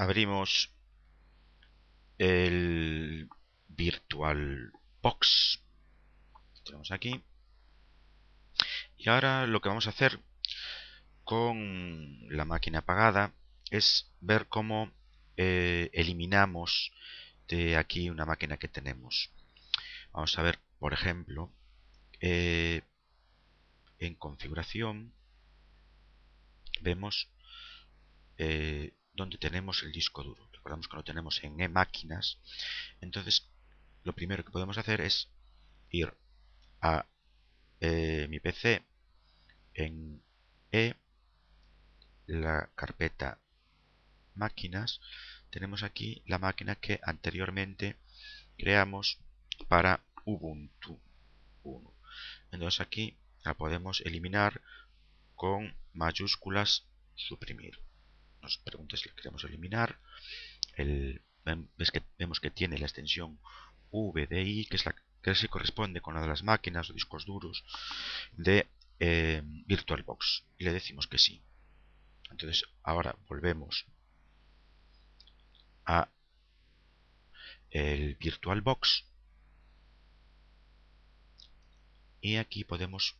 abrimos el VirtualBox. Tenemos aquí. Y ahora lo que vamos a hacer con la máquina apagada es ver cómo eh, eliminamos de aquí una máquina que tenemos. Vamos a ver, por ejemplo, eh, en configuración vemos eh, donde tenemos el disco duro. Recordamos que lo tenemos en e-máquinas. Entonces, lo primero que podemos hacer es ir a eh, mi PC en E, la carpeta máquinas. Tenemos aquí la máquina que anteriormente creamos para Ubuntu 1. Entonces aquí la podemos eliminar con mayúsculas suprimir nos pregunta si queremos eliminar. El, que, vemos que tiene la extensión VDI, que es la que se corresponde con la de las máquinas o discos duros de eh, VirtualBox. Y le decimos que sí. Entonces, ahora volvemos a el VirtualBox. Y aquí podemos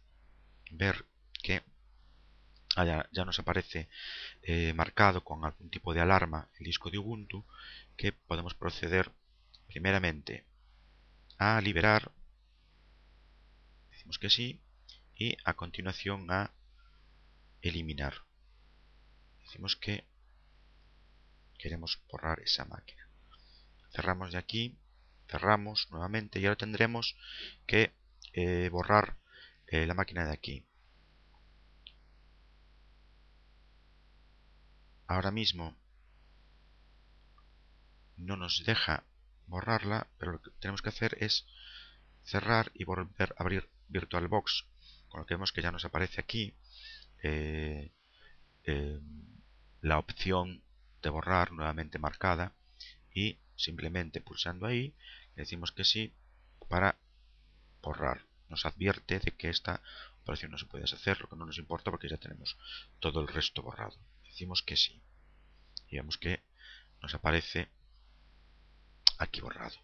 ver que ya nos aparece eh, marcado con algún tipo de alarma el disco de Ubuntu, que podemos proceder primeramente a liberar, decimos que sí, y a continuación a eliminar. Decimos que queremos borrar esa máquina. Cerramos de aquí, cerramos nuevamente y ahora tendremos que eh, borrar eh, la máquina de aquí. ahora mismo no nos deja borrarla, pero lo que tenemos que hacer es cerrar y volver a abrir VirtualBox, con lo que vemos que ya nos aparece aquí eh, eh, la opción de borrar nuevamente marcada y simplemente pulsando ahí le decimos que sí para borrar. Nos advierte de que esta operación no se puede hacer, lo que no nos importa porque ya tenemos todo el resto borrado. Decimos que sí. Y vemos que nos aparece aquí borrado.